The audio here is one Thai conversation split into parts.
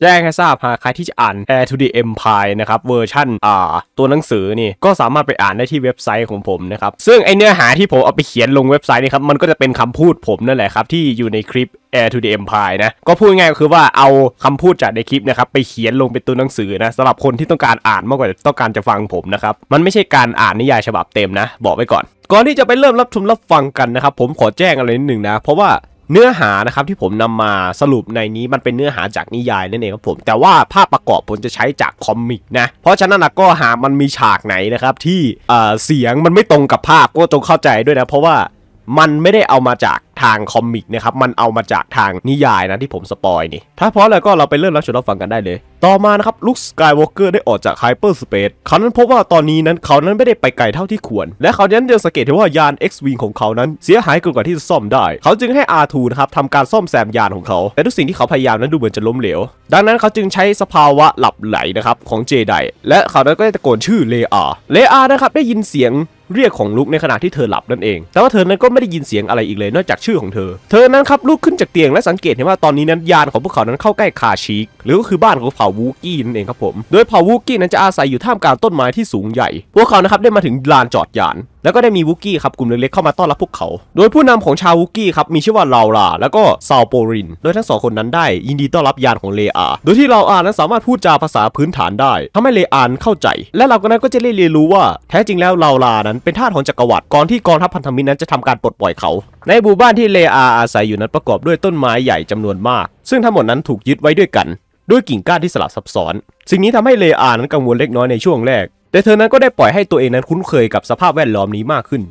แจ้งให้ทราบหากใครที่จะอ่าน Air to the Empire นะครับเวอร์ชั่นอ่า ตัวหนังสือนี่ก็สามารถไปอ่านได้ที่เว็บไซต์ของผมนะครับ ซึ่งไอเนื้อหาที่ผมเอาไปเขียนลงเว็บไซต์นี่ครับ มันก็จะเป็นคำพูดผมนั่นแหละครับที่อยู่ในคลิป Air to the Empire นะก็พูดง่ายก็คือว่าเอาคำพูดจากในคลิปนะครับไปเขียนลงเป็นตัวหนังสือนะสำหรับคนที่ต้องการอ่านมากกว่าต้องการจะฟังผมนะครับมันไม่ใช่การอ่านนิยายฉบับเต็มนะ บอกไว้ก่อนก่อนที่จะไปเริ่มรับชมรับฟังกันนะครับผมขอแจ้งอะไรนิดหนึ่งนะเพราะว่าเนื้อหานะครับที่ผมนำมาสรุปในนี้มันเป็นเนื้อหาจากนิยายนั่นเองครับผม แต่ว่าภาพประกอบผมจะใช้จากคอมมิกนะ เพราะฉะนั้นก็หามันมีฉากไหนนะครับที่เสียงมันไม่ตรงกับภาพก็จงเข้าใจด้วยนะเพราะว่ามันไม่ได้เอามาจากทางคอมิกนะครับ มันเอามาจากทางนิยายนะที่ผมสปอยนี่ ถ้าพร้อมแล้วก็เราไปเริ่มรับชมรับฟังกันได้เลย ต่อมานะครับลุคสกายวอล์กเกอร์ได้ออกจากไฮเปอร์สเปซ เขานั้นพบว่าตอนนี้นั้นเขานั้นไม่ได้ไปไกลเท่าที่ควร และเขานั้นยังสังเกตเห็นว่ายาน X-Wing ของเขานั้น เสียหายเกินกว่าที่จะซ่อมได้ เขาจึงให้อาทูนะครับทำการซ่อมแซมยานของเขาแต่ทุกสิ่งที่เขาพยายามนั้นดูเหมือนจะล้มเหลว ดังนั้นเขาจึงใช้สภาวะหลับไหลนะครับของเจได และเขานั้นก็ได้ตะโกนชื่อเลอาเลอานะครับได้ยินเสียงเรียกของลุกในขณะที่เธอหลับนั่นเอง แต่ว่าเธอนั้นก็ไม่ได้ยินเสียงอะไรอีกเลยนอกจากชื่อของเธอ เธอนั้นครับลุกขึ้นจากเตียงและสังเกตเห็นว่าตอนนี้นั้นยานของพวกเขา นั้นเข้าใกล้คาชิก หรือก็คือบ้านของเผ่าวูกี้นั่นเองครับผม โดยเผ่าวูกี้นั้นจะอาศัยอยู่ท่ามกลางต้นไม้ที่สูงใหญ่ พวกเขา นะครับได้มาถึงลานจอดยานแล้วก็ได้มีวุกี้ครับกลุ่มเล็กๆเข้ามาต้อนรับพวกเขา โดยผู้นำของชาววุกี้ครับมีชื่อว่าลาวลาแล้วก็ซาวโปริน โดยทั้งสองคนนั้นได้ ยินดีต้อนรับยานของเลอา โดยที่ลาวอานั้นสามารถพูดจาภาษาพื้นฐานได้ ทำให้เลอานเข้าใจ และเราก็นั้นก็จะได้เรียนรู้ว่า แท้จริงแล้วลาวลานั้นเป็นทาสของจักรวรรดิ ก่อนที่กองทัพพันธมิตรนั้นจะทำการปลดปล่อยเขา ในหมู่บ้านที่เลอาอาศัยอยู่นั้นประกอบด้วยต้นไม้ใหญ่จำนวนมาก ซึ่งทั้งหมดนั้นถูกยึดไว้ด้วยกัน ด้วยกิ่งก้านที่สลับซับซ้อน สิ่งนี้ทำให้เลอานั้นกังวลเล็กน้อยในช่วงแรกแต่เธอนั้นก็ได้ปล่อยให้ตัวเองนั้นคุ้นเคยกับสภาพแวดล้อมนี้มากขึ้น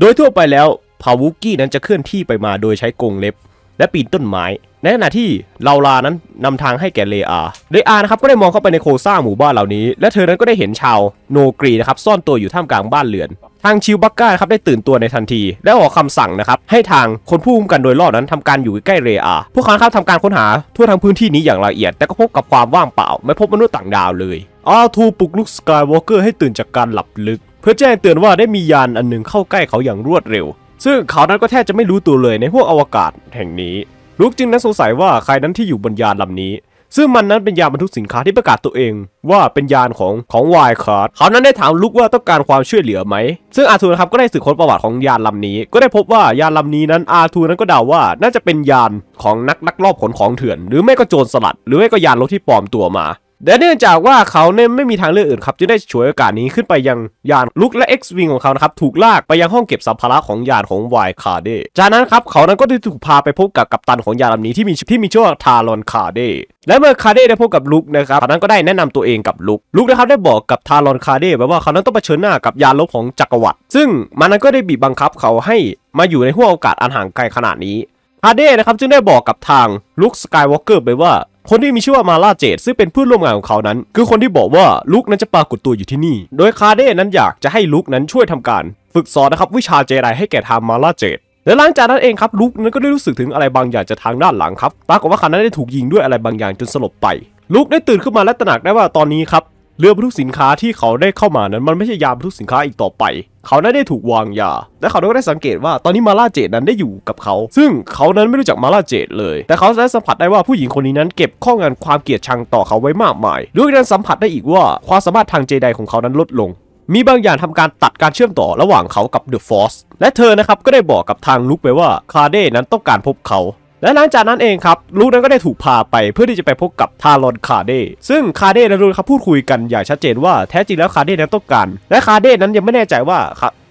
โดยทั่วไปแล้วพาวุกี้นั้นจะเคลื่อนที่ไปมาโดยใช้กรงเล็บและปีนต้นไม้ ในขณะที่ลาลานั้นนำทางให้แก่เลอาเลอานะครับก็ได้มองเข้าไปในโครงสร้างหมู่บ้านเหล่านี้ และเธอนั้นก็ได้เห็นชาวโนกรีนะครับซ่อนตัวอยู่ท่ามกลางบ้านเรือนทางชิวบักกาครับได้ตื่นตัวในทันที และออกคำสั่งนะครับ ให้ทางคนผู้คุมกันโดยรอบนั้นทำการอยู่ใกล้เรอาพวกเขาครับทำการค้นหาทั่วทั้งพื้นที่นี้อย่างละเอียดแต่ก็พบกับความว่างเปล่าไม่พบมนุษย์ต่างดาวเลยอาทูปลุกลุกสกายวอล์กเกอร์ให้ตื่นจากการหลับลึก เพื่อแจ้งเตือนว่าได้มียานอันหนึ่งเข้าใกล้เขาอย่างรวดเร็ว ซึ่งเขานั้นก็แทบจะไม่รู้ตัวเลยในพวกอวกาศ แห่งนี้ลุกจึงนั้นสงสัยว่าใครนั้นที่อยู่บนยานลำนี้ซึ่งมันนั้นเป็นยานบรรทุกสินค้าที่ประกาศตัวเอง ว่าเป็นยานของของไวคาร์ดเขานั้นได้ถามลุกว่าต้องการความช่วยเหลือไหม ซึ่งอาทูนะครับก็ได้สืบค้นประวัติของยานลำนี้ ก็ได้พบว่ายานลำนี้นั้นอาทูนั้นก็เดาว่าน่าจะเป็นยานของนักลักลอบขนของเถื่อน หรือไม่ก็โจรสลัด หรือไม่ก็ยานรถที่ปลอมตัวมาแต่เนื่องจากว่าเขาเนี่ยไม่มีทางเลือกอื่นครับ จึงได้ฉวยโอกาสนี้ขึ้นไปยังยานลุกและ X วิงของเขานะครับถูกลากไปยังห้องเก็บสัมภาระของยานของวายคาเดจากนั้นครับเขานั้นก็ได้ถูกพาไปพบกับกัปตันของยานลำนี้ที่มีที่มีชื่อว่าทารอนคาเดและเมื่อคาเดได้พบกับลุกนะครับเขานั้นก็ได้แนะนำตัวเองกับลุกลุกนะครับได้บอกกับทารอนคาเดไว้ว่าเขานั้นต้องเผชิญหน้ากับยานลบของจักรวรรดิซึ่งมันนั้นก็ได้บีบบังคับเขาให้มาอยู่ในห้วงโอกาสอันห่างไกลขนาดนี้คาเดนะครับจึงได้บอกกับทางลุกสกายวอล์กเกอร์ไปว่าคนที่มีชื่อว่ามาลาเจดซึ่งเป็นเพื่อนร่วมงานของเขานั้นคือคนที่บอกว่าลุกนั้นจะปรากฏตัวอยู่ที่นี่ โดยคาเด้นั้นอยากจะให้ลุกนั้นช่วยทำการฝึกสอนนะครับวิชาเจไดให้แก่ทางมาลาเจดและหลังจากนั้นเองครับลุกนั้นก็ได้รู้สึกถึงอะไรบางอย่างจากทางด้านหลังครับปรากฏว่าคานั้นได้ถูกยิงด้วยอะไรบางอย่างจนสลบไปลุกได้ตื่นขึ้นมาและตระหนักได้ว่าตอนนี้ครับเรือบรรทุกสินค้าที่เขาได้เข้ามานั้น มันไม่ใช่ยาบรรทุกสินค้าอีกต่อไป เขานั้นได้ถูกวางยา และเขาก็ได้สังเกตว่าตอนนี้มาลาเจดนั้นได้อยู่กับเขา ซึ่งเขานั้นไม่รู้จักมาลาเจดเลย แต่เขาได้สัมผัสได้ว่าผู้หญิงคนนี้นั้นเก็บข้องานความเกลียดชังต่อเขาไว้มากมาย ด้วยการสัมผัสได้อีกว่า ความสามารถทางเจไดของเขานั้นลดลง มีบางอย่างทำการตัดการเชื่อมต่อระหว่างเขากับเดอะฟอสและเธอนะครับก็ได้บอกกับทางลุกไปว่าคาเด้นั้นต้องการพบเขาและหลังจากนั้นเองครับลูกนั้นก็ได้ถูกพาไปเพื่อที่จะไปพบกับทารอนคาเด้ซึ่งคาเด้และลูกเขาพูดคุยกันอย่างชัดเจนว่าแท้จริงแล้วคาเด้นั้นต้องการและคาเด้นั้นยังไม่แน่ใจว่า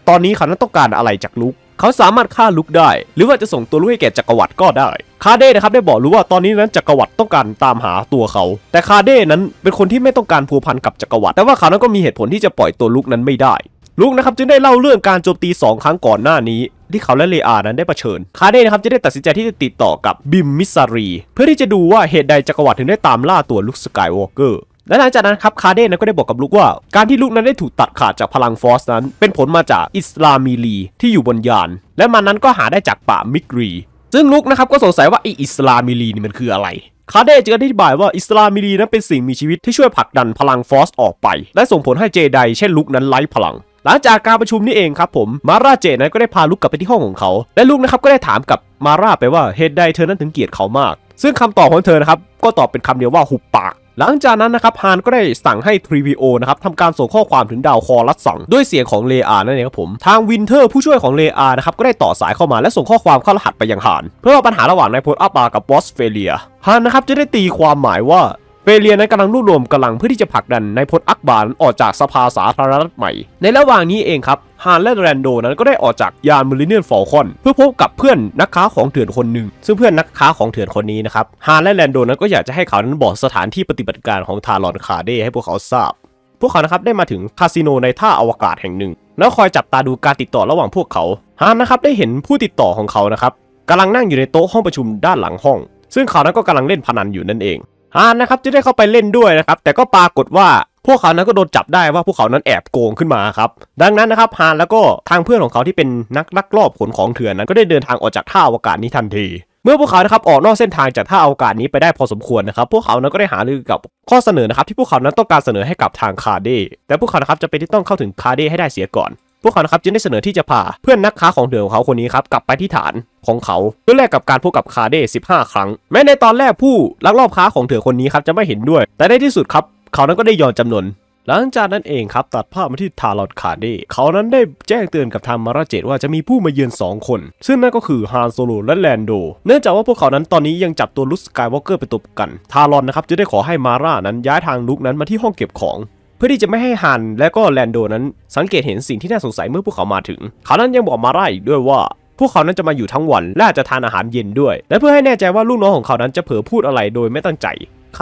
ตอนนี้เขานั้นต้องการอะไรจากลูก เขาสามารถฆ่าลุกได้ หรือว่าจะส่งตัวลูกให้แก่จักรวรรดิก็ได้คาเด้นะครับได้บอกรู้ว่าตอนนี้นั้นจักรวรรดิต้องการตามหาตัวเขาแต่คาเด้นั้นเป็นคนที่ไม่ต้องการผัวพันกับจักรวรรดิแต่ว่าเขานั้นก็มีเหตุผลที่จะปล่อยตัวลุกนั้นไม่ได้ลุกนะครับจึงได้เล่าเรื่องการโจมตี 2 ครั้งก่อนหน้านี้ที่เขาและเลอา นั้นได้เผชิญ คาเดนนะครับจะได้ตัดสินใจที่จะติดต่อกับบิมมิสซารีเพื่อที่จะดูว่าเหตุใดจักรวรรดิถึงได้ตามล่าตัวลุคสกายวอล์กเกอร์ และหลังจากนั้นครับคาเดนก็ได้บอกกับลุกว่า การที่ลุกนั้นได้ถูกตัดขาดจากพลังฟอสนั้น เป็นผลมาจากอิสลามีลีที่อยู่บนยาน และมันนั้นก็หาได้จากป่ามิกรี ซึ่งลุกนะครับก็สงสัยว่าไออิสลามีลีนี่มันคืออะไร คาเดจึงอธิบายว่าอิสลามิลีนั้นเป็นสิ่งมีชีวิตที่ช่วยผลักดันพลังฟอสออกไป และส่งผลให้เจไดเช่นลุกนั้นไร้พลังหลังจากการประชุมนี่เองครับผมมาราเจนั้นก็ได้พาลูกกลับไปที่ห้องของเขา และลูกนะครับก็ได้ถามกับมาราไปว่า เหตุใดเธอนั้นถึงเกลียดเขามาก ซึ่งคำตอบของเธอนะครับก็ตอบเป็นคำเดียวว่าหุบปาก หลังจากนั้นนะครับฮานก็ได้สั่งให้ทริโอนะครับทำการส่งข้อความถึงดาวคอรัสสองด้วยเสียงของเลอานั่นเองครับผม ทางวินเทอร์ผู้ช่วยของเลอานะครับก็ได้ต่อสายเข้ามาและส่งข้อความเข้ารหัสไปยังฮานเพื่อปัญหาระหว่างนายพลอาปากับบอสเฟเลียฮานนะครับจะได้ตีความหมายว่าเฟเรียนั้นกำลังรวบรวมกำลังเพื่อที่จะผลักดันนายพลอักบารออกจากสภาสาธารณรัฐใหม่ ในระหว่างนี้เองครับฮานและแรนโดนั้นก็ได้ออกจากยานมิลเลเนียนฟอลคอนเพื่อพบกับเพื่อนนักค้าของเถื่อนคนหนึ่ง ซึ่งเพื่อนนักค้าของเถื่อนคนนี้นะครับฮานและแรนโดนั้นก็อยากจะให้เขานั้นบอกสถานที่ปฏิบัติการของทารอนคาเดให้พวกเขาทราบ พวกเขานะครับได้มาถึงคาสิโนในท่าอวกาศแห่งหนึ่งแล้วคอยจับตาดูการติดต่อระหว่างพวกเขาฮานนะครับได้เห็นผู้ติดต่อของเขานะครับกำลังนั่งอยู่ในโต๊ะห้องประชุมด้านหลังห้อง ซึ่งเขานั้นก็กำลังเล่นพนันอยู่นั่นเองฮานนะครับจะได้เข้าไปเล่นด้วยนะครับแต่ก็ปรากฏว่าพวกเขานั้นก็โดนจับได้ว่าพวกเขานั้นแอบโกงขึ้นมาครับดังนั้นนะครับฮานแล้วก็ทางเพื่อนของเขาที่เป็นนักลักลอบขนของเถื่อนนั้นก็ได้เดินทางออกจากท่าอวกาศนี้ทันที เมื่อพวกเขานะครับออกนอกเส้นทางจากท่าอวกาศนี้ไปได้พอสมควรนะครับ พวกเขานั้นก็ได้หารือกับข้อเสนอนะครับที่พวกเขานั้นต้องการเสนอให้กับทางคาเดแต่พวกเขานะครับจะเป็นที่ต้องเข้าถึงคาเด ให้ได้เสียก่อน พวกเขานะครับจึงได้เสนอที่จะพาเพื่อนนักค้าของเถื่อนของเขาคนนี้ครับกลับไปที่ฐานของเขาเพื่อแลกกับการพบกับคาเด้15 ครั้ง แม้ในตอนแรกผู้ลักลอบค้าของเถอคนนี้ครับจะไม่เห็นด้วย แต่ในที่สุดครับ เขานั้นก็ได้ยอมจำนนหลังจากนั้นเองครับ ตัดภาพมาที่ทารอดคาเด้เขานั้นได้แจ้งเตือนกับทางมาราเจตว่าจะมีผู้มาเยือน 2 คน ซึ่งนั่นก็คือฮานโซโลและแลนโดเนื่องจากว่าพวกเขานั้นตอนนี้ยังจับตัวลุสกายวอล์กเกอร์ไปตบกันทารอนนะครับจะได้ขอให้มาร่านั้นย้ายทางลุกนั้นมาที่ห้องเก็บของเพื่อที่จะไม่ให้ฮันและก็แลนโดนั้น สังเกตเห็นสิ่งที่น่าสงสัยเมื่อพวกเขามาถึงเขานั้นยังบอกมาร่าอีกด้วยว่าพวกเขานั้นจะมาอยู่ทั้งวันและอาจจะทานอาหารเย็นด้วย และเพื่อให้แน่ใจว่าลูกน้องของเขานั้นจะเผลอพูดอะไรโดยไม่ตั้งใจ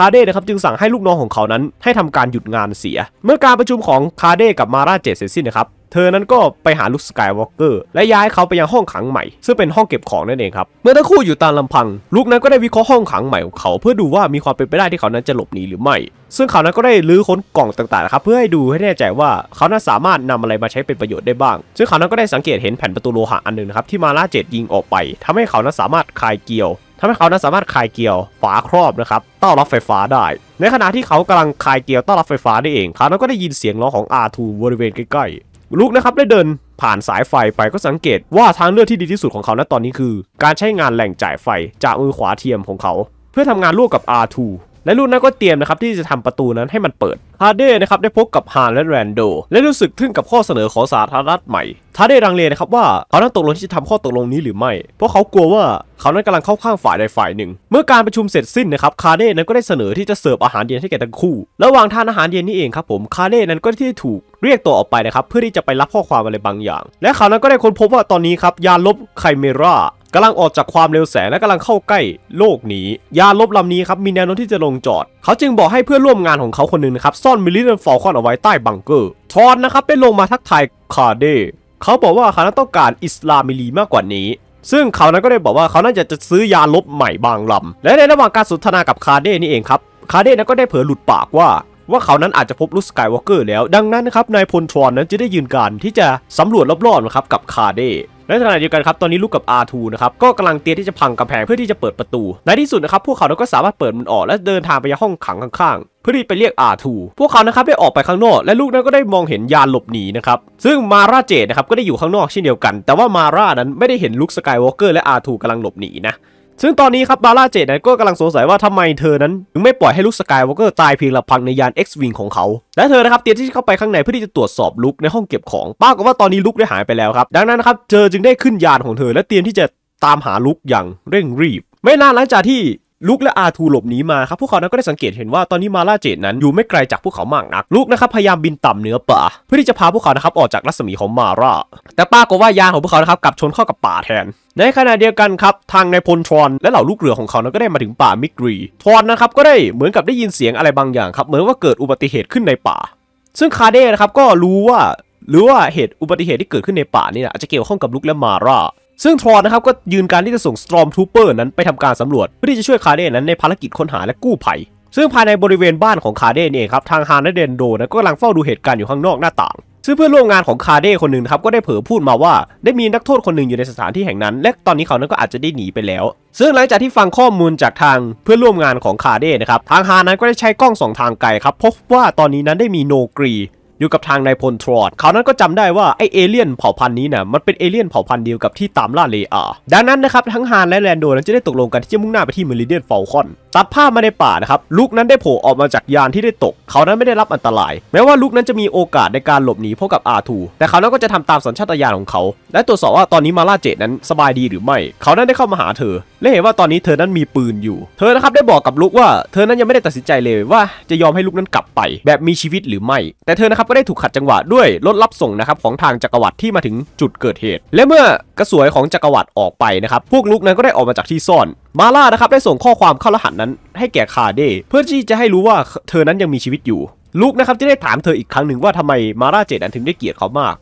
คาเด้นะครับจึงสั่งให้ลูกน้องของเขานั้นให้ทำการหยุดงานเสีย เมื่อการประชุมของคาเด้กับมาราเจตเสร็จสิ้นนะครับเธอนั้นก็ไปหาลุคสกายวอล์กเกอร์และย้ายเขาไปยังห้องขังใหม่ ซึ่งเป็นห้องเก็บของนั่นเองครับเมื่อทั้งคู่อยู่ตามลำพัง ลูกนั้นก็ได้วิเคราะห์ห้องขังใหม่ของเขา เพื่อดูว่ามีความเป็นไปได้ที่เขานั้นจะหลบหนีหรือไม่ ซึ่งเขานั้นก็ได้ลื้อค้นกล่องต่างๆครับเพื่อให้ดูให้แน่ใจว่าเขานั้นสามารถนำอะไรมาใช้เป็นประโยชน์ได้บ้าง ซึ่งเขานั้นก็ได้สังเกตเห็นแผ่นประตูโลหะอันหนึ่งนะครับที่มาลาเจตยิงออกไป ทำให้เขานั้นสามารถคลายเกลียวทำให้เขานั้นสามารถคายเกียวฝาครอบนะครับต้อรับไฟฟ้าได้ ในขณะที่เขากำลังคายเกียวต้อรับไฟฟ้าได้เอง เขาก็ได้ยินเสียงร้องของอาทูบริเวณใกล้ ๆ ลุกนะครับได้เดินผ่านสายไฟไปก็สังเกตว่าทางเลือกที่ดีที่สุดของเขาณตอนนี้คือ การใช้งานแหล่งจ่ายไฟ จากมือขวาเทียมของเขา เพื่อทำงานร่วมกับ R2 และลูกนั้นก็เตรียมนะครับที่จะทำประตูนั้นให้มันเปิดฮาเดนะครับได้พบกับฮานและแรนโดและรู้สึกทึ่งกับข้อเสนอของสาธารณรัฐใหม่ทาเดรังเลนะครับว่าเขานั้นตกลงที่จะทำข้อตกลงนี้หรือไม่ เพราะเขากลัวว่าเขานั้นกำลังเข้าข้างฝ่ายใดฝ่ายหนึ่ง เมื่อการประชุมเสร็จสิ้นนะครับคาเดนั้นก็ได้เสนอที่จะเสิร์ฟอาหารเย็นให้แก่ทั้งคู่ ระหว่างทานอาหารเย็นนี่เองครับผมคาเดนั้นก็ที่ถูกเรียกตัวออกไปนะครับเพื่อที่จะไปรับข้อความอะไรบางอย่าง และเขานั้นก็ได้ค้นพบว่าตอนนี้ครับยาลบไคเมรากำลังออกจากความเร็วแสงและกำลังเข้าใกล้โลกนี้ ยานลบลำนี้ครับมีแนวโน้มที่จะลงจอด เขาจึงบอกให้เพื่อนร่วมงานของเขาคนหนึ่งนะครับซ่อนมิลลิเดนฟอลคอนเอาไว้ใต้บังเกอร์ทอนนะครับเป็นลงมาทักทายคาร์เด เขาบอกว่าเขาต้องการอิสลามิลีมากกว่านี้ ซึ่งเขานั้นก็ได้บอกว่าเขาน่าจะจะซื้อยาลบใหม่บางลำและในระหว่างการสนทนากับคาเด นี่เองครับคาเดนั้นก็ได้เผยหลุดปากว่า ว่าเขานั้นอาจจะพบลูสกายวอล์กเกอร์แล้ว ดังนั้นนะครับนายพลทรอนนั้นจะได้ยืนการที่จะสำรวจรอบๆนะครับกับคาเดและในขณะเดียวกันครับตอนนี้ลูกกับอาทูนะครับก็กำลังเตรียมที่จะพังกำแพง เพื่อที่จะเปิดประตู ในที่สุดนะครับพวกเขาก็สามารถเปิดมันออก และเดินทางไปยังห้องขังข้างๆพื่อที่ไปเรียกอาทูพวกเขานะครับได้ออกไปข้างนอก และลูกนั้นก็ได้มองเห็นยานหลบหนีนะครับซึ่งมาราเจนะครับก็ได้อยู่ข้างนอกเช่นเดียวกัน แต่ว่ามารานั้นไม่ได้เห็นลุคสกายวอล์กเกอร์และอาทูกำลังหลบหนีนะซึ่งตอนนี้ครับบาร่าเจดนั้นก็กำลังสงสัยว่าทำไมเธอนั้นถึงไม่ปล่อยให้ลุคสกายวอล์กเกอร์ตายเพียงลำพังในยาน X-Wing ของเขา และเธอนะครับ เตรียมที่จะเข้าไปข้างในเพื่อที่จะตรวจสอบลุคในห้องเก็บของป้าก็ว่าตอนนี้ลุคได้หายไปแล้วครับ ดังนั้นนะครับเธอจึงได้ขึ้นยานของเธอ และเตรียมที่จะตามหาลุคอย่างเร่งรีบ ไม่นานหลังจากที่ลุกและอาทูหลบหนีมาครับพวกเขานั้นก็ได้สังเกตเห็นว่าตอนนี้มาลาเจดนั้น อยู่ไม่ไกลจากพวกเขามากนักลุกนะครับพยายามบินต่ำเหนือป่า เพื่อที่จะพาพวกเขานะครับออกจากรัศมีของมาราแต่ป้าก็ว่ายาของพวกเขานะครับกลับชนเข้ากับป่าแทนในขณะเดียวกันครับทางนายพลทรอนและเหล่าลูกเรือของเขานั้นก็ได้มาถึงป่ามิกรีทรอนนะครับก็ได้เหมือนกับได้ยินเสียงอะไรบางอย่างครับเหมือนว่าเกิดอุบัติเหตุขึ้นในป่า ซึ่งคาเด้นะครับก็รู้ว่า หรือว่าเหตุอุบัติเหตุที่เกิดขึ้นในป่านี่นะอาจจะเกี่ยวข้องกับลุกและมาร่าซึ่งทรอนนะครับก็ยืนการที่จะส่งสตรอมทูเปอร์นั้นไปทำการสำรวจเพื่อที่จะช่วยคาเด้นั้นในภารกิจค้นหาและกู้ภัยซึ่งภายในบริเวณบ้านของคาเด้นเองครับทางฮาร์นเดนโดนะก็กำลังเฝ้าดูเหตุการณ์อยู่ข้างนอกหน้าต่างซึ่งเพื่อนร่วมงานของคาเด้คนหนึ่งครับก็ได้เผยพูดมาว่า ได้มีนักโทษคนหนึ่งอยู่ในสถานที่แห่งนั้น และตอนนี้เขานั้นก็อาจจะได้หนีไปแล้วซึ่งหลังจากที่ฟังข้อมูลจากทาง เพื่อนร่วมงานของคาเด้นะครับ ทางฮานั้นก็ได้ใช้กล้องสองทางไกลครับพบว่าตอนนี้นั้นได้มีโนกรีอยู่กับทางนายพลทรอดเขานั้นก็จำได้ว่า ไอเอเลี่ยนเผ่าพันธุ์นี้นะมันเป็นเอเลี่ยนเผ่าพันธุ์เดียวกับที่ตามล่าเลอาดังนั้นนะครับทั้งฮานและแลนโดนั้นจะได้ตกลงกันที่จะมุ่งหน้าไปที่มมริเดียนฟอลคอน ตัดภาพมาในป่านะครับลุกนั้นได้โผล่ออกมาจากยานที่ได้ตก เขานั้นไม่ได้รับอันตราย แม้ว่าลุกนั้นจะมีโอกาสในการหลบหนีพบกับอาทูแต่เขานั้นก็จะทำตามสัญชาตญาณของเขา และตรวจสอบว่าตอนนี้มาล่าเจตนั้นสบายดีหรือไม่ เขานั้นได้เข้ามาหาเธอและเห็นว่าตอนนี้เธอนั้นมีปืนอยู่ เธอนะครับได้บอกกับลูกว่าเธอนั้นยังไม่ได้ตัดสินใจเลยว่าจะยอมให้ลูกนั้นกลับไป แบบมีชีวิตหรือไม่แต่เธอนะครับก็ได้ถูกขัดจังหวะด้วยรถรับส่งนะครับของทางจักรวรรดิที่มาถึงจุดเกิดเหตุ และเมื่อกระสวยของจักรวรรดิออกไปนะครับ พวกลูกนั้นก็ได้ออกมาจากที่ซ่อนมาล่านะครับได้ส่งข้อความเข้ารหัสนั้นให้แก่คาเดเพื่อที่จะให้รู้ว่าเธอนั้นยังมีชีวิตอยู่ลูกนะครับจะได้ถามเธออีกครั้งหนึ่งว่าทำไมมาล่าเจดั้นถึงได้เกลียดเขามาก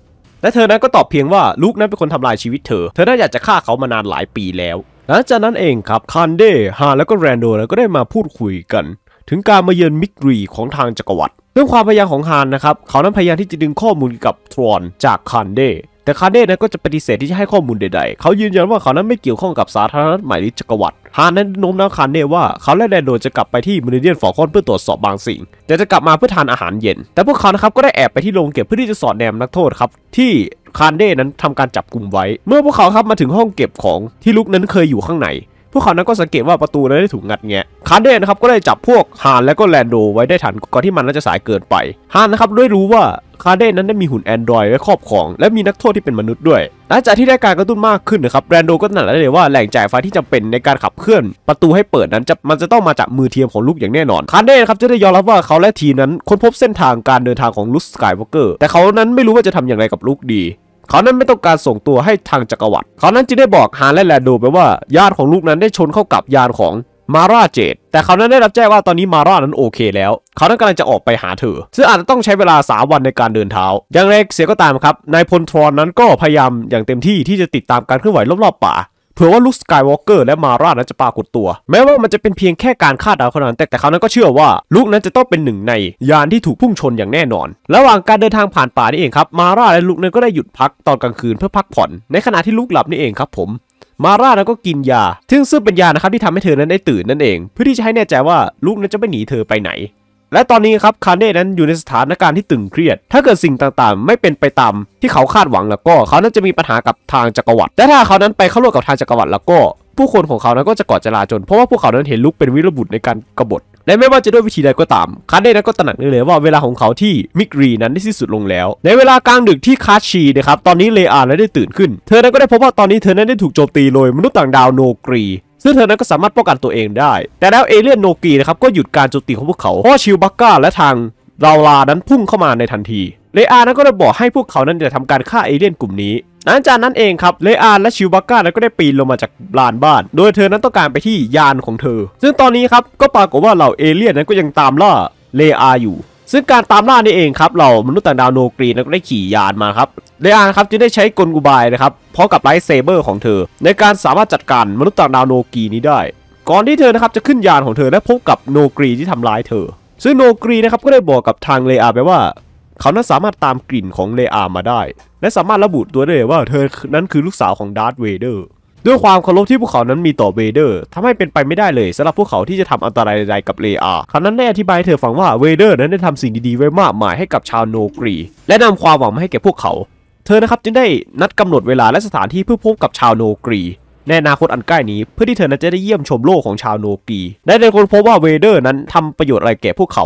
และเธอนั้นก็ตอบเพียงว่าลูกนั้นเป็นคนทำลายชีวิตเธอเธอได้อยากจะฆ่าเขามานานหลายปีแล้ว หลังจากนั้นเองครับคานเดฮาแล้วก็แรนโดแล้วก็ได้มาพูดคุยกันถึงการมาเยือนมิกรีของทางจักรวรรดิด้วยความพยายามของฮานนะครับเขานั้นพยายามที่จะดึงข้อมูลกับทรอนจากคานเด แต่คาเดนนก็จะปฏิเสธที่จะให้ข้อมูลใดๆ เขายืนยันว่าเขานั้นไม่เกี่ยวข้องกับสาธารณรัฐใหม่หรือจักรวรรดิฮานนั้นโน้มน้าวคาเดว่าเขาและแดนโดจะกลับไปที่มูเดียนฟอคอนเพื่อตรวจสอบบางสิ่ง แต่จะกลับมาเพื่อทานอาหารเย็น แต่พวกเขานะครับก็ได้แอบไปที่โรงเก็บเพื่อที่จะสอดแนมนักโทษครับที่คานเดนั้นทำการจับกลุ่มไว้ เมื่อพวกเขาครับมาถึงห้องเก็บของที่ลุกนั้นเคยอยู่ข้างในพวกเขานั้นก็สังเกตว่าประตูนั้นได้ถูกงัดแงะคาเดนนะครับก็ได้จับพวกฮานและก็แลนโดไว้ได้ทันก่อนที่มันน่าจะสายเกินไปฮานนะครับด้วยรู้ว่าคาเดนนั้นได้มีหุ่นแอนดรอยไว้ครอบของ และมีนักโทษที่เป็นมนุษย์ด้วยหลังจากที่ได้การกระตุ้นมากขึ้นนะครับแรนโดก็หนักไ้เลยว่าแหล่งจ่ายไฟที่จำเป็นในการขับเคลื่อนประตูให้เปิดนั้นจะมันจะต้องมาจากมือเทียมของลุกอย่างแน่นอนคาเดนครับจะได้ยอมรับว่าเขาและทีนั้นค้นพบเส้นทางการเดินทางของลุกสกายวอล์กเกอร์แต่เขานั้นไม่รู้ว่าจะทำอย่างไรกับลุกดีเขานั้นไม่ต้องการส่งตัวให้ทางจักรวรรดิเขานั้นจึงได้บอกฮานและแลนโดไปว่าญาติของลูกนั้นได้ชนเข้ากับญาติของมาราเจดแต่เขานั้นได้รับแจ้งว่าตอนนี้มาร่านั้นโอเคแล้ว เขานั้นกำลังจะออกไปหาเธอ ซึ่งอาจจะต้องใช้เวลาสาวันในการเดินเท้า อย่างไรเสียก็ตามครับ นายพลทรอนนั้นก็พยายามอย่างเต็มที่ที่จะติดตามการเคลื่อนไหวรอบๆป่าเผื่อว่าลุคสกายวอล์กเกอร์และมาร่านั้นจะปรากฏตัว แม้ว่ามันจะเป็นเพียงแค่การคาดเดาเท่านั้นแต่แต่เขานั้นก็เชื่อว่าลุคนั้นจะต้องเป็นหนึ่งใน ยานที่ถูกพุ่งชนอย่างแน่นอน ระหว่างการเดินทางผ่านป่านี่เองครับ มาร่าและลุคนั้นก็ได้หยุดพักตอนกลางคืนเพื่อพักผ่อนในขณะที่ลุคหลับนี่เองครับผมมาร่านั้นก็กินยาซึ่งซึ่งเป็นยานะครับที่ทำให้เธอนั้นได้ตื่นนั่นเอง เพื่อที่จะให้แน่ใจว่าลูกนั้นจะไม่หนีเธอไปไหนและตอนนี้ครับคาเน่นั้นอยู่ในสถานการณ์ที่ตึงเครียด ถ้าเกิดสิ่งต่างๆไม่เป็นไปตามที่เขาคาดหวังแล้วก็เขานั้นจะมีปัญหากับทางจักรวรรดิและถ้าเขานั้นไปเข้าร่วมกับทางจักรวรรดิแล้วก็ ผู้คนของเขานั้นก็จะก่อจลาจนเพราะว่าพวกเขานั้นเห็นลุกเป็นวิรบุตรในการกบฏและไม่ว่าจะด้วยวิธีใดก็ตามคาเน่นั้นก็ตระหนักเลยว่าเวลาของเขาที่มิกรีนั้นได้สิ้นสุดลงแล้วในเวลากลางดึกที่คาชีนะครับตอนนี้เลอานั้นได้ตื่นขึ้น เธอนั้นก็ได้พบว่าตอนนี้เธอนั้นได้ถูกโจมตีโดย มนุษย์ต่างดาวโนกรีซึ่งเธอนั้นก็สามารถป้องกันตัวเองได้ แต่แล้วเอเลี่ยนโนกีนะครับ ก็หยุดการโจมตีของพวกเขา เพราะชิลบักกาและทางลาลานั้นพุ่งเข้ามาในทันที เลอานั้นก็ได้บอกให้พวกเขานั้นจะทำการฆ่าเอเลี่ยนกลุ่มนี้ หลังจากนั้นเองครับเลอาและชิวบักกา้ก็ได้ปีนลงมาจากลานบ้าน โดยเธอนั้นต้องการไปที่ยานของเธอ ซึ่งตอนนี้ครับ ก็ปรากฏว่าเหล่าเอเลี่ยนนั้นก็ยังตามล่าเลอาอยู่ซึ่งการตามล่านี่เองครับเรามนุษย์ต่างดาวโนกรีนก็ได้ขี่ยานมาครับ เลอานครับจึงได้ใช้กลอุบายนะครับพร้อมกับไลท์เซเบอร์ของเธอ ในการสามารถจัดการมนุษย์ต่างดาวโนกรีนี้ได้ ก่อนที่เธอนะครับจะขึ้นยานของเธอและพบกับโนกรี ที่ทำร้ายเธอซึ่งโนกรีนะครับก็ได้บอกกับทางเลอาไปว่า เขานั้นสามารถตามกลิ่นของเลอามาได้ และสามารถระบุตัวได้เลยว่าเธอ นั้นคือลูกสาวของดาร์ธเวเดอร์ด้วยความเคารพที่พวกเขานั้นมีต่อเวเดอร์ทำให้เป็นไปไม่ได้เลยสำหรับพวกเขาที่จะทำอันตรายใดๆกับเลอาค้นั้นได้อธิบายเธอฟังว่าเวเดอร์นั้นได้ทำสิ่งดีๆไว้มากมายให้กับชาวโนกรี และนำความหวังมาให้แก่พวกเขา เธอนะครับจึงได้นัดกำหนดเวลาและสถานที่เพื่อพบกับชาวโนกรี ในอนาคตอันใกล้นี้เพื่อที่เธอนั้นจะได้เยี่ยมชมโลกของชาวโนกรีและได้ค้นพบว่าเวเดอร์นั้นทำประโยชน์อะไรแก่พวกเขา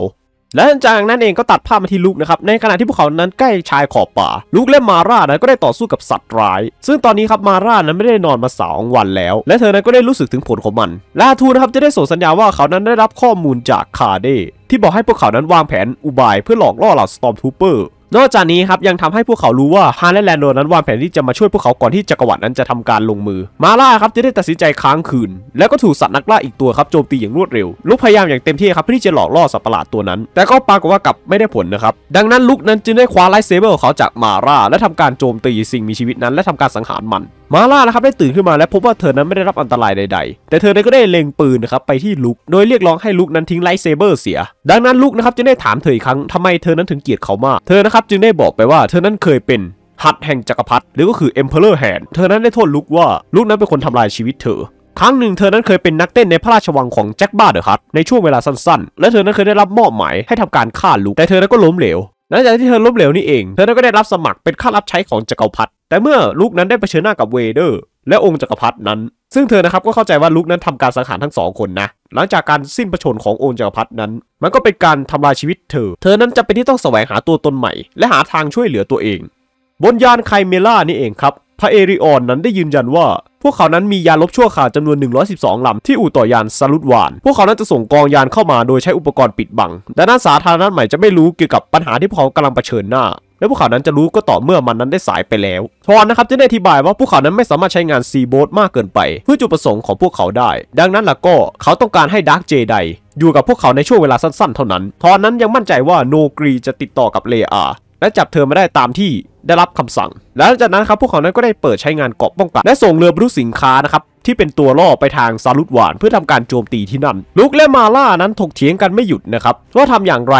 และจากนั้นเองก็ตัดภาพมาที่ลูกนะครับในขณะที่พวกเขานั้นใกล้ชายขอบป่า ลูกและมาร่านั้นก็ได้ต่อสู้กับสัตว์ร้าย ซึ่งตอนนี้ครับมาร่านั้นไม่ได้นอนมาสองวันแล้ว และเธอนั้นก็ได้รู้สึกถึงผลของมันลาทูนะครับจะได้ส่งสัญญาว่าเขานั้นได้รับข้อมูลจากคาเด ที่บอกให้พวกเขานั้นวางแผนอุบายเพื่อหลอกล่อเหล่าสตอมทูเปอร์นอกจากนี้ครับยังทำให้พวกเขารู้ว่าฮาร์และแลนโดนั้นวางแผนที่จะมาช่วยพวกเขาก่อนที่จักรวรรดินั้นจะทำการลงมือ มาล่าครับจะได้ตัดสินใจค้างคืน แล้วก็ถูกสัตว์นักล่าอีกตัวครับโจมตีอย่างรวดเร็วลุกพยายามอย่างเต็มที่ครับเพื่อที่จะหลอกล่อสัตว์ประหลาดตัวนั้น แต่ก็ปรากฏว่ากลับไม่ได้ผลนะครับ ดังนั้นลุกนั้นจึงได้คว้าไลท์เซเบอร์ของเขาจากมาล่าและทำการโจมตีสิ่งมีชีวิตนั้น และทำการสังหารมัน มาล่านะครับได้ตื่นขึ้นมาและพบว่าเธอนั้นไม่ได้รับอันตรายใดๆแต่เธอก็ได้เล็งปืนนะครับไปที่ลุกโดยเรียกร้องให้ลุกนั้นทิ้งไลท์เซเบอร์เสีย ดังนั้นลุกนะครับจึงได้ถามเธออีกครั้งทำไมเธอนั้นถึงเกลียดเขามากเธอนะครับครับจึงได้บอกไปว่าเธอนั้นเคยเป็นหัดแห่งจักรพรรดิหรือก็คือ Emperor Hand เธอนั้นได้โทษลุกว่าลุกนั้นเป็นคนทำลายชีวิตเธอครั้งหนึ่งเธอนั้นเคยเป็นนักเต้นในพระราชวังของแจ็คบ้าเดอะฮัตในช่วงเวลาสั้นๆ และเธอนั้นเคยได้รับมอบหมายให้ทำการฆ่าลุกแต่เธอนั้นก็ล้มเหลวหลังจากที่เธอล้มเหลวนี่เอง เธอนั้นก็ได้รับสมัครเป็นข้ารับใช้ของจักรพรรดิแต่เมื่อลุกนั้นได้เผชิญหน้ากับเวเดอร์และองค์จักรพรรดินั้น ซึ่งเธอนะครับก็เข้าใจว่าลุกนั้นทำการสังหารทั้งสองคนนะ หลังจากการสิ้นประชนขององค์จักรพรรดินั้น มันก็เป็นการทำลายชีวิตเธอ เธอนั้นจะเป็นที่ต้องแสวงหาตัวตนใหม่ และหาทางช่วยเหลือตัวเอง บนยานไคเมล่านี่เองครับ พระเอริออนนั้นได้ยืนยันว่า พวกเขานั้นมียานลบชั่วข่าวจำนวน 112ลำที่อู่ต่อยานซาลุดวาน พวกเขานั้นจะส่งกองยานเข้ามาโดยใช้อุปกรณ์ปิดบังแังนั้นสาธารณฐใหม่จะไม่รู้เกี่ยวกับปัญหาที่พวกเขากำลังเผชิญหน้าและภูเขานั้นจะรู้ก็ต่อเมื่อมันนั้นได้สายไปแล้ว ทอนนะครับจะได้อธิบายว่าภูเขานั้นไม่สามารถใช้งานซีโบสมากเกินไป เพื่อจุดประสงค์ของพวกเขาได้ ดังนั้นล่ะก็เขาต้องการให้ดาร์กเจไดอยู่กับพวกเขาในช่วงเวลาสั้นๆเท่านั้น ทอนนั้นยังมั่นใจว่าโนกรีจะติดต่อกับเลอาและจับเธอมาได้ตามที่ได้รับคำสั่งหลังจากนั้นครับพวกเขานั้นก็ได้เปิดใช้งานเกาะป้องกันและส่งเรือบรรทุกสินค้านะครับที่เป็นตัวล่อไปทางซาลุดหวาน เพื่อทำการโจมตีที่นั่น ลุกและมาล่านั้นถกเถียงกันไม่หยุดนะครับว่าทำอย่างไร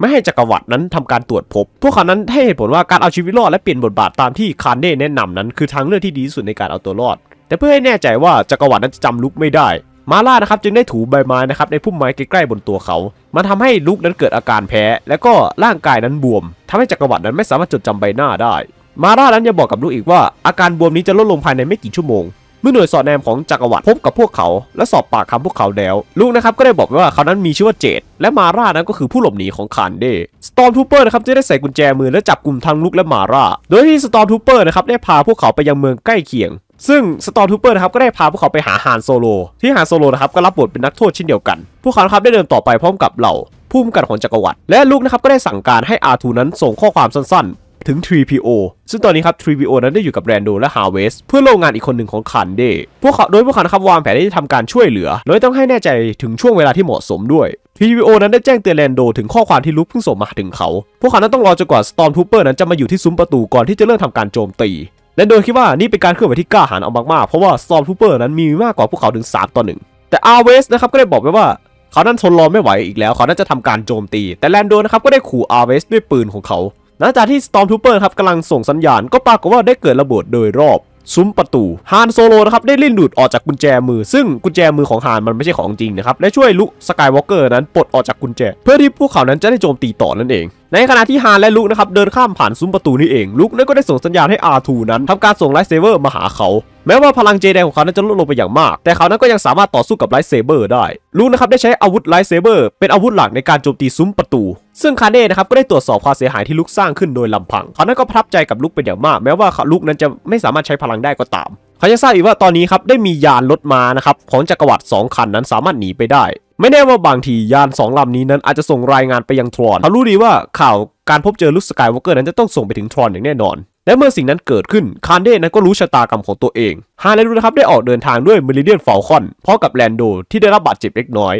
ไม่ให้จักรวรรดินั้นทำการตรวจพบ พวกเขานั้นให้เหตุผลว่าการเอาชีวิตรอดและเปลี่ยนบทบาทตามที่คานเน่แนะนำนั้นคือทางเลือกที่ดีที่สุดในการเอาตัวรอด แต่เพื่อให้แน่ใจว่าจักรวรรดินั้นจะจำลุกไม่ได้ มาล่านะครับจึงได้ถูใบไม้นะครับในพุ่มไม้ใกล้ๆบนตัวเขา มันทำให้ลุกนั้นเกิดอาการแพ้ และก็ร่างกายนั้นบวม ทำให้จักรวรรดินั้นไม่สามารถจดจำใบหน้าได้ มาล่านั้นยังบอกกับลุกอีกว่า อาการบวมนี้จะลดลงภายในไม่กี่ชั่วโมงเมื่อหน่วยสอดแนมของจักรวรรดิพบกับพวกเขา และสอบปากคำพวกเขาแล้วลุงนะครับก็ได้บอกว่าเขานั้นมีชื่อว่าเจดและมาร่านั้นก็คือผู้หลบหนีของคานเดสตอมทูเปอร์นะครับจะได้ใส่กุญแจมือและจับกลุ่มทางลุกและมาร่าโดยที่สตอมทูเปอร์นะครับได้พาพวกเขาไปยังเมืองใกล้เคียง ซึ่งสตอร์ทูเปอร์นะครับก็ได้พาพวกเขาไปหาฮานโซโลที่ฮานโซโลนะครับก็รับบทเป็นนักโทษเช่นเดียวกันพวกเขาครับได้เดินต่อไปพร้อมกับเหล่าผู้มุ่งกันของจักรวรรดิและลูกนะครับก็ได้สั่งการให้อาทูนั้นส่งข้อความสั้นๆถึง 3PO ซึ่งตอนนี้ครับ 3PO นั้นได้อยู่กับแรนโดและฮาเวสเพื่อโลงงานอีกคนหนึ่งของคันเดพวกเขาโดยพวกเขาครับวางแผนที่จะทำการช่วยเหลือ โดยต้องให้แน่ใจถึงช่วงเวลาที่เหมาะสมด้วย 3PO นั้นได้แจ้งเตือนแรนโดถึงข้อความที่ลุกเพิ่งส่งมาถึงเขา พวกเขานั้นต้องรอจนกว่าสตอมทูเปอร์นั้นจะมาอยู่ที่ซุ้มประตูก่อนที่จะเริ่มทำการโจมตีและโดยคิดว่านี่เป็นการเคลื่อนไหวที่กล้าหาญเอามากๆเพราะว่าสตอมทูเปอร์นั้นมีมากกว่าพวกเขาถึง 3ต่อหนึ่งแต่อาเวสนะครับก็ได้บอกไปว่าเขานั้นทนรอไม่ไหวอีกแล้ว เขานั้นจะทำการโจมตี แต่แลนโดนะครับก็ได้ขู่อาเวสด้วยปืนของเขาหลังจากที่สตอมทูเปอร์ครับกำลังส่งสัญญาณก็ปรากฏว่าได้เกิดระเบิดโดยรอบ ซุ้มประตูฮานโซโลนะครับได้ลิ่นหลุดออกจากกุญแจมือซึ่งกุญแจมือของฮานมันไม่ใช่ของจริงนะครับและช่วยลุสกายวอล์กเกอร์นั้นปลดออกจากกุญแจ เพื่อที่พวกเขานั้นจะได้โจมตีต่อนั่นเองในขณะที่ฮานและลุกนะครับเดินข้ามผ่านซุ้มประตูนี้เองลุกนั้นก็ได้ส่งสัญญาณให้อาทูนั้นทำการส่งไลท์เซเวอร์มาหาเขา แม้ว่าพลังเจแดงของเขา นั้นจะลดลงไปอย่างมาก แต่เขา นั้นก็ยังสามารถต่อสู้กับไลท์เซเบอร์ได้ ลุกนะครับได้ใช้อาวุธไลท์เซเบอร์เป็นอาวุธหลักในการโจมตีซุ้มประตู ซึ่งคาเน่นะครับ ก็ได้ตรวจสอบความเสียหายที่ลุกสร้างขึ้นโดยลำพัง เขานั้นก็พรับใจกับลุกเป็นอย่างมาก แม้ว่าลุกนั้นจะไม่สามารถใช้พลังได้ก็ตามเขาจะทราบอีกว่าตอนนี้ครับได้มียานรถมานะครับของจักรวรรดิ2คันนั้นสามารถหนีไปได้ไม่แน่ว่าบางทียานสองลำนี้นั้นอาจจะส่งรายงานไปยังทรอน เขารู้ดีว่าข่าวการพบเจอลุคสกายวอล์กเกอร์นั้นจะต้องส่งไปถึงทรอนอย่างแน่นอน และเมื่อสิ่งนั้นเกิดขึ้นคานเดนั้นก็รู้ชะตากรรมของตัวเอง ฮาเลนนะครับได้ออกเดินทางด้วยมิิเดียนฟอลคอนพร้อมกับแลนโดที่ได้รับบาดเจ็บเล็กน้อย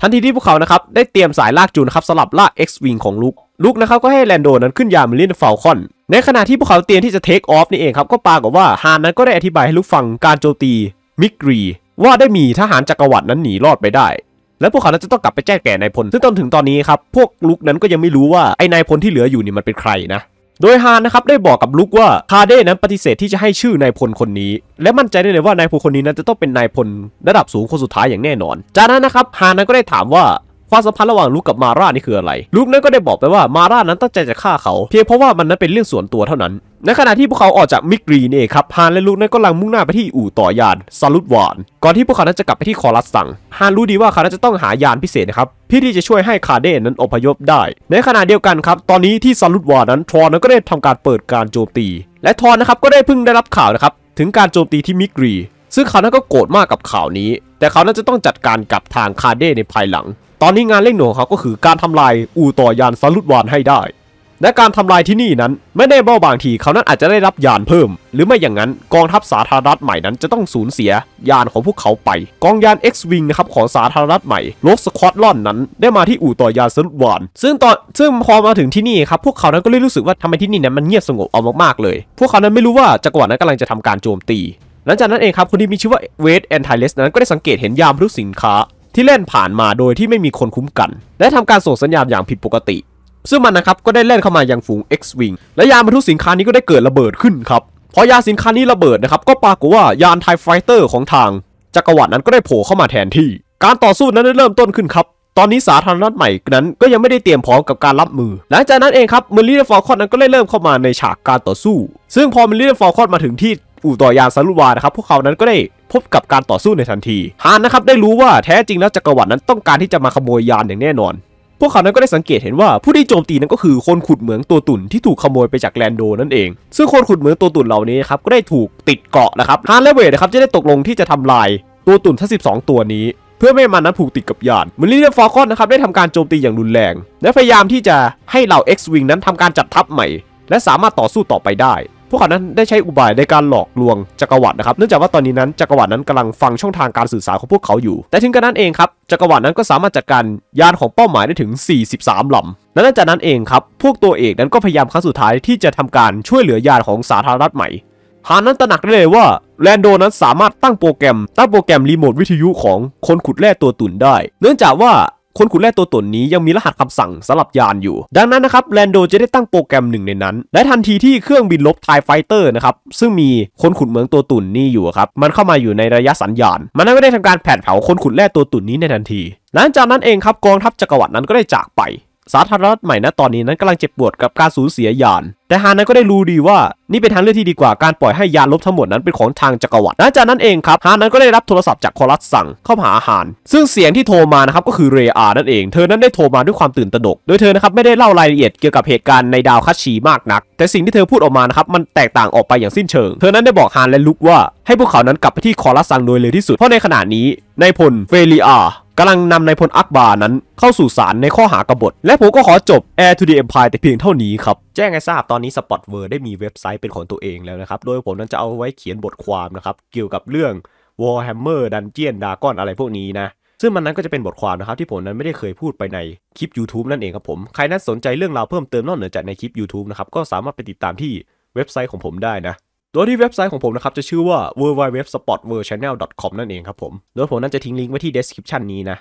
ทันทีที่พวกเขานะครับได้เตรียมสายลากจูนครับสลับลาก X-Wing ของลุกลุกนะครับก็ให้แลนโดนั้นขึ้นยานเมริเดียนฟอลคอนในขณะที่พวกเขาเตรียมที่จะเทคออฟนี่เองครับก็ปรากฏว่าฮานนั้นก็ได้อธิบายให้ลุกฟังการโจมตีมิกรีว่าได้มีทหารจักรวรรดินั้นหนีรอดไปได้และพวกเขาจะต้องกลับไปแจ้งแก่นายพล ซึ่งจนถึงตอนนี้ครับพวกลุกนั้นก็ยังไม่รู้ว่าไอ้นายพลที่เหลืออยู่นี่มันเป็นใครนะ โดยฮานนะครับได้บอกกับลุกว่าคาเด้นั้นปฏิเสธที่จะให้ชื่อนายพลคนนี้ และมั่นใจได้เลยว่านายพลคนนี้นั้นจะต้องเป็นนายพลระดับสูงคนสุดท้ายอย่างแน่นอน จากนั้นนะครับฮานนั้นก็ได้ถามว่าความสัมพันธ์ระหว่างลูกกับมาร่านี่คืออะไร ลูกนั้นก็ได้บอกไปว่ามาร่านั้นตั้งใจจะฆ่าเขาเพียงเพราะว่ามันนั้นเป็นเรื่องส่วนตัวเท่านั้น ในขณะที่พวกเขาออกจากมิกรีนี่ครับฮานและลูกนั้นก็ลังมุ่งหน้าไปที่อู่ต่อยานซาลุดวานก่อนที่พวกเขานั้นจะกลับไปที่คอรัสสังฮานรู้ดีว่าเขานั้นจะต้องหายานพิเศษนะครับเพื่อที่จะช่วยให้คาเดนนั้นอพยพได้ ในขณะเดียวกันครับตอนนี้ที่ซาลุดวานนั้นทรอนนั้นก็ได้ทำการเปิดการโจมตี และทรอนนะครับก็ได้เพิ่งได้รับข่าวนะครับถึงการโจมตีที่มิกรี ซึ่งเขานั้นก็โกรธมากกับข่าวนี้ แต่เขานั้นจะต้องจัดการกับทางคาเดในภายหลังตอนนี้งานเร่งหน่วงของเขาก็คือการทำลายอู่ต่อยานซาลุดวานให้ได้และการทำลายที่นี่นั้นไม่ได้เบาบางทีเขานั้นอาจจะได้รับยานเพิ่ม หรือไม่อย่างนั้นกองทัพสาธารณรัฐใหม่นั้น จะต้องสูญเสียยานของพวกเขาไป กองยาน X-Wing นะครับของสาธารณรัฐใหม่โลกสควอตลอนนั้นได้มาที่อู่ต่อยานซาลุดวานซึ่งตอนซึ่งพอมาถึงที่นี่ครับพวกเขานั้นก็เลยรู้สึกว่าทำไมที่นี่นั้นมันเงียบสงบเอามากๆเลย พวกเขานั้นไม่รู้ว่าจักรวรรดินั้นกำลังจะทำการโจมตีหลังจากนั้นเองครับคนที่มีชื่อว่าเวดแอนไทเลสนั้นก็ได้สังเกตเห็นยามลุสินค้าที่เล่นผ่านมาโดยที่ไม่มีคนคุ้มกัน และทำการส่งสัญญาณอย่างผิดปกติ ซึ่งมันนะครับ ก็ได้เล่นเข้ามายังฝูง X-Wing และยานบรรทุกสินค้านี้ก็ได้เกิดระเบิดขึ้นครับ พอยาสินค้านี้ระเบิดนะครับก็ปรากฏว่ายานไทไฟเตอร์ของทาง จักรวรรดินั้นก็ได้โผล่เข้ามาแทนที่ การต่อสู้นั้นได้เริ่มต้นขึ้นครับตอนนี้สาธารณรัฐใหม่นั้น ก็ยังไม่ได้เตรียมพร้อมกับการรับมือ หลังจากนั้นเองครับมิลลี่ฟอ์คอนนั้นก็ได้เริ่มเข้ามาในฉากการต่อสู้ ซึ่งพอมิลลี่ฟอ์คอนมาถึงที่อู่ต่อยานซารุวานะครับพวกเขานั้นก็ได้พบกับการต่อสู้ในทันทีฮานนะครับได้รู้ว่าแท้จริงแล้วจักรวรรดินั้นต้องการที่จะมาขโมยยานอย่างแน่นอน พวกเขานั้นก็ได้สังเกตเห็นว่าผู้ที่โจมตีนั้นก็คือคนขุดเหมืองตัวตุ่นที่ถูกขโมยไปจากแลนโดนั่นเอง ซึ่งคนขุดเหมืองตัวตุ่นเหล่านี้ครับก็ได้ถูกติดเกาะนะครับฮานและเวดนะครับจะได้ตกลงที่จะทำลายตัวตุ่นทั้งองตัวนี้ เพื่อไม่มันนั้นผูกติดกับยานมิลลียฟอร์คอนนะครับได้ทำการโจมตีอย่างรุนแรง และพยายามที่จะให้เหล่า X-Wing นั้นทำการจัดทัพใหม่และสามารถต่อสู้ต่อไปได้พวกเขานั้นได้ใช้อุบายในการหลอกลวงจักรวรรดินะครับ เนื่องจากว่าตอนนี้นั้นจักรวรรดินั้นกำลังฟังช่องทางการสื่อสารของพวกเขาอยู่ แต่ถึงกระนั้นเองครับ จักรวรรดินั้นก็สามารถจัดการยานของเป้าหมายได้ถึง 43ลาและหลังจากนั้นเองครับ พวกตัวเอกนั้นก็พยายามครั้งสุดท้ายที่จะทำการช่วยเหลือยานของสาธารณรัฐใหม่ฮานั้นตระหนักได้เลยว่าแลนโดนั้นสามารถตั้งโปรแกรมตั้งโปรแกรมรีโมทวิทยุของคนขุดแร่ตัวตุ่นได้ เนื่องจากว่าคนขุดแร่ตัวตนนี้ยังมีรหัสคำสั่งสำหรับยานอยู่ ดังนั้นนะครับแลนโดจะได้ตั้งโปรแกรมหนึ่งในนั้น และทันทีที่เครื่องบินลบไทไฟเตอร์นะครับซึ่งมีคนขุดเหมืองตัวตุ่นนี่อยู่ครับมันเข้ามาอยู่ในระยะสัญญาณ มันไม่ได้ทำการแผดเผาคนขุดแร่ตัวตุ่นนี้ในทันที หลังจากนั้นเองครับกองทัพจักรวรรดินั้นก็ได้จากไปสาธารณรัฐใหม่นะตอนนี้นั้นกำลังเจ็บปวดกับการสูญเสียยาน แต่ฮานั้นก็ได้รู้ดีว่า นี่เป็นทางเลือกที่ดีกว่าการปล่อยให้ยานลบทั้งหมดนั้นเป็นของทางจักรวรรดิหลังจากนั้นเองครับ ฮานั้นก็ได้รับโทรศัพท์จากคอรัสสั่งเข้าหาฮานซึ่งเสียงที่โทรมานะครับก็คือเรอานั่นเองเธอนั้นได้โทรมาด้วยความตื่นตระหนกโดยเธอนะครับไม่ได้เล่ารายละเอียดเกี่ยวกับเหตุการณ์ในดาวคัชชีมากนัก แต่สิ่งที่เธอพูดออกมานะครับมันแตกต่างออกไปอย่างสิ้นเชิง เธอนั้นได้บอกฮานและลุกว่าให้พวกเขานั้นกลับไปที่คอรัสสังโดยเร็วที่สุดเพราะในขณะนี้นายพลเฟลิอากำลังนำนายพลอักบา นั้นเข้าสู่ศาลในข้อหากบฏ และผมก็ขอจบ Air to the Empire แต่เพียงเท่านี้ครับ แจ้งให้ทราบตอนนี้ Spot w o r d ได้มีเว็บไซต์เป็นของตัวเองแล้วนะครับ โดยผมนั้นจะเอาไว้เขียนบทความนะครับเกี่ยวกับเรื่อง Warhammer Dungeon Dragon อะไรพวกนี้นะ ซึ่งมันนั้นก็จะเป็นบทความนะครับที่ผมนั้นไม่ได้เคยพูดไปในคลิป YouTube นั่นเองครับผม ใครนั้นสนใจเรื่องราวเพิ่มเติมนอกเหนือจากในคลิป YouTube นะครับก็สามารถไปติดตามที่เว็บไซต์ของผมได้นะโดยที่เว็บไซต์ของผมนะครับ จะชื่อว่า w w w s p o t w o r l d c h a n n e l c o m นั่นเองครับผม โดยผมนั่นจะทิ้งลิงก์ไว้ที่ description นี้นะ